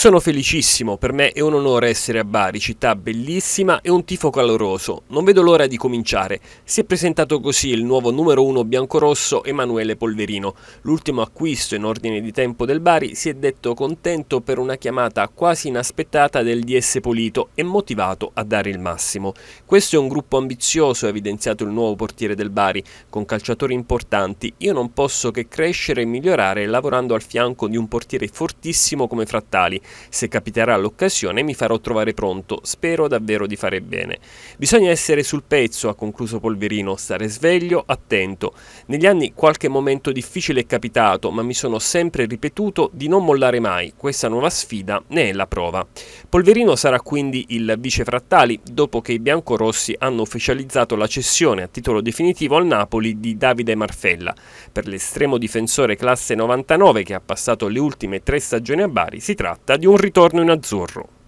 Sono felicissimo, per me è un onore essere a Bari, città bellissima e un tifo caloroso. Non vedo l'ora di cominciare. Si è presentato così il nuovo numero 1 biancorosso Emanuele Polverino. L'ultimo acquisto in ordine di tempo del Bari si è detto contento per una chiamata quasi inaspettata del DS Polito e motivato a dare il massimo. Questo è un gruppo ambizioso, ha evidenziato il nuovo portiere del Bari, con calciatori importanti. Io non posso che crescere e migliorare lavorando al fianco di un portiere fortissimo come Frattali se capiterà l'occasione mi farò trovare pronto, spero davvero di fare bene. Bisogna essere sul pezzo, ha concluso Polverino, stare sveglio, attento. Negli anni qualche momento difficile è capitato, ma mi sono sempre ripetuto di non mollare mai, questa nuova sfida ne è la prova. Polverino sarà quindi il vice frattali dopo che i biancorossi hanno ufficializzato la cessione a titolo definitivo al Napoli di Davide Marfella. Per l'estremo difensore classe 99 che ha passato le ultime tre stagioni a Bari si tratta di un ritorno in azzurro.